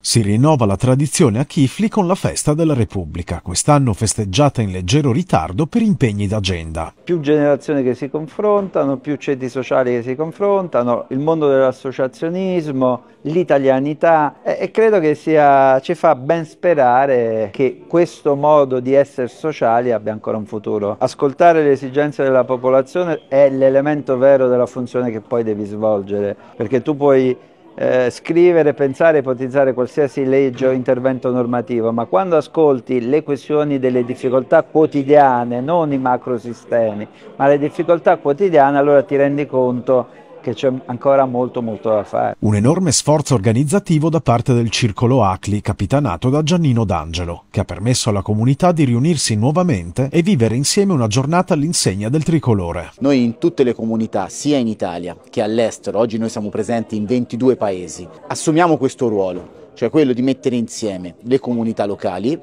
Si rinnova la tradizione a Chifli con la festa della Repubblica, quest'anno festeggiata in leggero ritardo per impegni d'agenda. Più generazioni che si confrontano, più ceti sociali che si confrontano, il mondo dell'associazionismo, l'italianità e credo che sia, ci fa ben sperare che questo modo di essere sociali abbia ancora un futuro. Ascoltare le esigenze della popolazione è l'elemento vero della funzione che poi devi svolgere, perché tu puoi eh, scrivere, pensare, ipotizzare qualsiasi legge o intervento normativo, ma quando ascolti le questioni delle difficoltà quotidiane, non i macrosistemi, ma le difficoltà quotidiane, allora ti rendi conto che c'è ancora molto molto da fare. Un enorme sforzo organizzativo da parte del Circolo Acli, capitanato da Giannino D'Angelo, che ha permesso alla comunità di riunirsi nuovamente e vivere insieme una giornata all'insegna del tricolore. Noi in tutte le comunità, sia in Italia che all'estero, oggi noi siamo presenti in 22 paesi, assumiamo questo ruolo, cioè quello di mettere insieme le comunità locali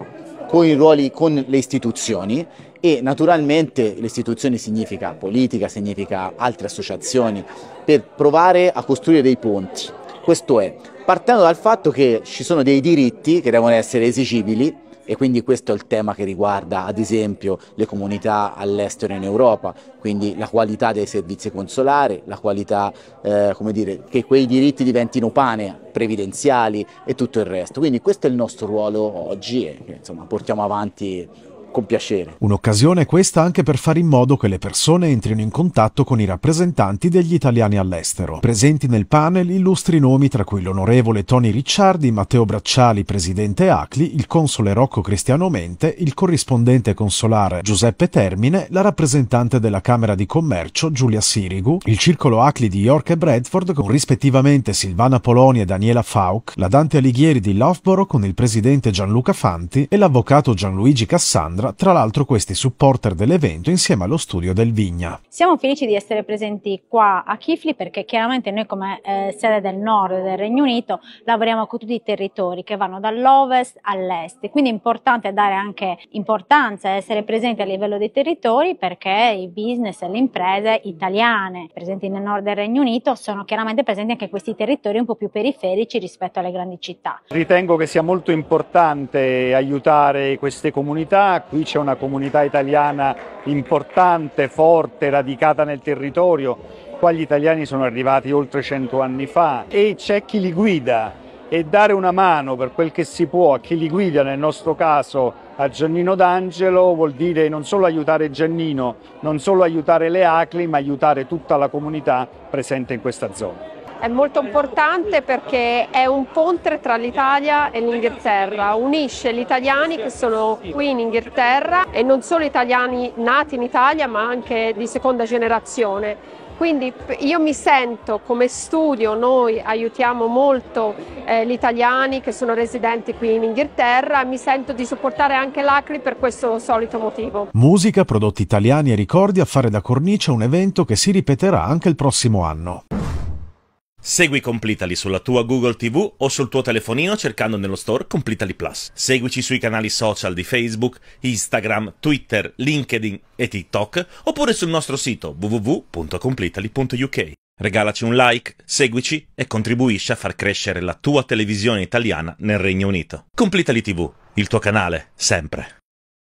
con i ruoli con le istituzioni e naturalmente l'istituzione significa politica, significa altre associazioni, per provare a costruire dei ponti. Questo è, partendo dal fatto che ci sono dei diritti che devono essere esigibili e quindi questo è il tema che riguarda ad esempio le comunità all'estero in Europa, quindi la qualità dei servizi consolari, la qualità, eh, come dire, che quei diritti diventino pane previdenziali e tutto il resto. Quindi questo è il nostro ruolo oggi e insomma portiamo avanti con piacere. Un'occasione questa anche per fare in modo che le persone entrino in contatto con i rappresentanti degli italiani all'estero. Presenti nel panel illustri nomi tra cui l'onorevole Tony Ricciardi, Matteo Bracciali, presidente Acli, il console Rocco Cristiano Mente, il corrispondente consolare Giuseppe Termine, la rappresentante della Camera di Commercio Giulia Sirigu, il circolo Acli di York e Bradford con rispettivamente Silvana Poloni e Daniela Fauc, la Dante Alighieri di Loughborough con il presidente Gianluca Fanti e l'avvocato Gianluigi Cassandra mostra, tra l'altro questi supporter dell'evento insieme allo studio del Vigna. Siamo felici di essere presenti qua a Kifli perché chiaramente noi come eh, sede del nord del Regno Unito lavoriamo con tutti i territori che vanno dall'ovest all'est, quindi è importante dare anche importanza, essere presenti a livello dei territori perché i business e le imprese italiane presenti nel nord del Regno Unito sono chiaramente presenti anche in questi territori un po' più periferici rispetto alle grandi città. Ritengo che sia molto importante aiutare queste comunità qui c'è una comunità italiana importante, forte, radicata nel territorio, qua gli italiani sono arrivati oltre 100 anni fa e c'è chi li guida e dare una mano per quel che si può a chi li guida, nel nostro caso a Giannino D'Angelo vuol dire non solo aiutare Giannino, non solo aiutare le ACLI, ma aiutare tutta la comunità presente in questa zona. È molto importante perché è un ponte tra l'Italia e l'Inghilterra, unisce gli italiani che sono qui in Inghilterra e non solo italiani nati in Italia ma anche di seconda generazione. Quindi io mi sento come studio, noi aiutiamo molto eh, gli italiani che sono residenti qui in Inghilterra, mi sento di supportare anche l'Acri per questo solito motivo. Musica, prodotti italiani e ricordi a fare da cornice a un evento che si ripeterà anche il prossimo anno. Segui Completali sulla tua Google TV o sul tuo telefonino cercando nello store Completali Plus. Seguici sui canali social di Facebook, Instagram, Twitter, LinkedIn e TikTok oppure sul nostro sito www.completali.uk. Regalaci un like, seguici e contribuisci a far crescere la tua televisione italiana nel Regno Unito. Completali TV, il tuo canale, sempre.